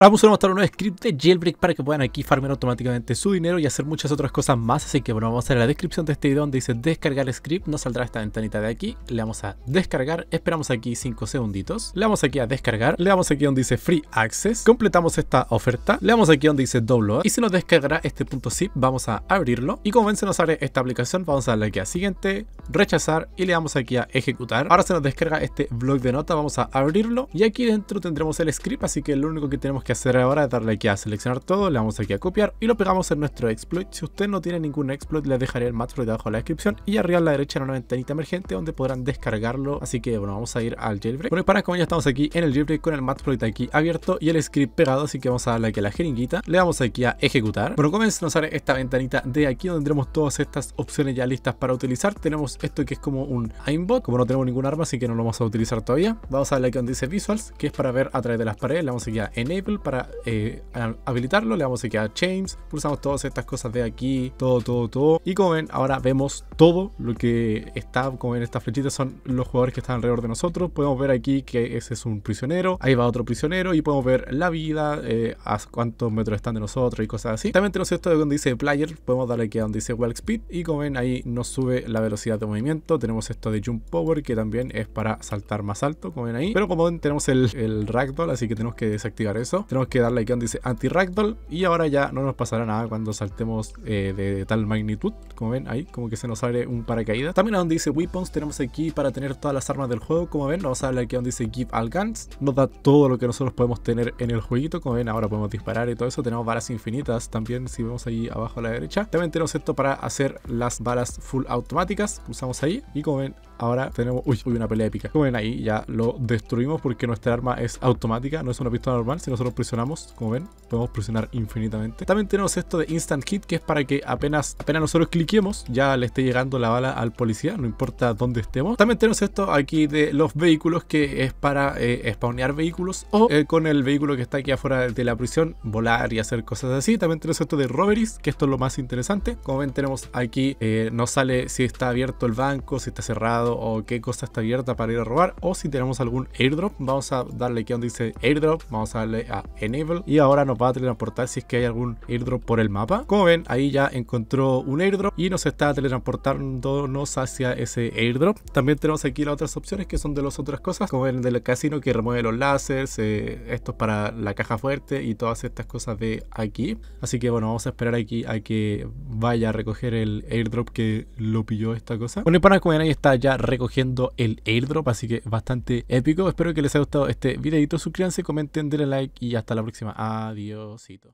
Vamos a mostrar un nuevo script de Jailbreak para que puedan aquí farmear automáticamente su dinero y hacer muchas otras cosas más. Así que bueno, vamos a ver la descripción de este video donde dice descargar script. Nos saldrá esta ventanita de aquí. Le damos a descargar. Esperamos aquí 5 segunditos. Le damos aquí a descargar. Le damos aquí donde dice free access. Completamos esta oferta. Le damos aquí donde dice download. Y se nos descargará este punto zip. Vamos a abrirlo. Y como ven se nos abre esta aplicación. Vamos a darle aquí a siguiente, rechazar y le damos aquí a ejecutar. Ahora se nos descarga este blog de nota. Vamos a abrirlo. Y aquí dentro tendremos el script. Así que lo único que tenemos que hacer ahora es darle aquí a seleccionar todo, le vamos aquí a copiar y lo pegamos en nuestro exploit. Si usted no tiene ningún exploit, le dejaré el matroid abajo de la descripción y arriba a la derecha en una ventanita emergente donde podrán descargarlo. Así que bueno, vamos a ir al jailbreak. Bueno, y para como ya estamos aquí en el jailbreak con el matchflow aquí abierto y el script pegado, así que vamos a darle aquí a la jeringuita, le damos aquí a ejecutar. Bueno, comenzamos a usar esta ventanita de aquí donde tendremos todas estas opciones ya listas para utilizar. Tenemos esto que es como un aimbot, como no tenemos ningún arma, así que no lo vamos a utilizar todavía. Vamos a darle aquí donde dice visuals, que es para ver a través de las paredes, le vamos aquí a enable para eh, habilitarlo. Le vamos a quedar James. Pulsamos todas estas cosas de aquí. Todo, todo, todo. Y como ven, ahora vemos todo lo que está. Como ven, estas flechitas son los jugadores que están alrededor de nosotros. Podemos ver aquí que ese es un prisionero. Ahí va otro prisionero. Y podemos ver la vida. Eh, a cuántos metros están de nosotros y cosas así. También tenemos esto de donde dice player. Podemos darle aquí a donde dice walk speed. Y como ven, ahí nos sube la velocidad de movimiento. Tenemos esto de jump power que también es para saltar más alto. Como ven ahí. Pero como ven, tenemos el, el ragdoll. Así que tenemos que desactivar eso tenemos que darle aquí donde dice anti-ragdoll y ahora ya no nos pasará nada cuando saltemos eh, de tal magnitud, como ven ahí, como que se nos abre un paracaídas. También a donde dice weapons tenemos aquí para tener todas las armas del juego, como ven, vamos a darle aquí donde dice give all guns, nos da todo lo que nosotros podemos tener en el jueguito, como ven ahora podemos disparar y todo eso, tenemos balas infinitas también si vemos ahí abajo a la derecha. También tenemos esto para hacer las balas full automáticas, usamos ahí y como ven ahora tenemos uy, una pelea épica. Como ven ahí, ya lo destruimos porque nuestra arma es automática, no es una pistola normal. Si nosotros presionamos, como ven, podemos presionar infinitamente. También tenemos esto de Instant Hit, que es para que apenas, apenas nosotros cliquemos, ya le esté llegando la bala al policía, no importa dónde estemos. También tenemos esto aquí de los vehículos, que es para eh, spawnear vehículos o eh, con el vehículo que está aquí afuera de la prisión, volar y hacer cosas así. También tenemos esto de robberies, que esto es lo más interesante. Como ven, tenemos aquí, eh, no sale si está abierto el banco, si está cerrado o qué cosa está abierta para ir a robar o si tenemos algún airdrop. Vamos a darle aquí donde dice airdrop, vamos a darle a enable y ahora nos va a teletransportar si es que hay algún airdrop por el mapa. Como ven, ahí ya encontró un airdrop y nos está teletransportándonos hacia ese airdrop. También tenemos aquí las otras opciones que son de las otras cosas, como el del casino que remueve los láseres, eh, esto es para la caja fuerte y todas estas cosas de aquí. Así que bueno, vamos a esperar aquí a que vaya a recoger el airdrop que lo pilló esta cosa. Bueno, y para como ven, ahí está ya recogiendo el airdrop, así que bastante épico. Espero que les haya gustado este videito. Suscríbanse, comenten, denle like y hasta la próxima. Adiósito.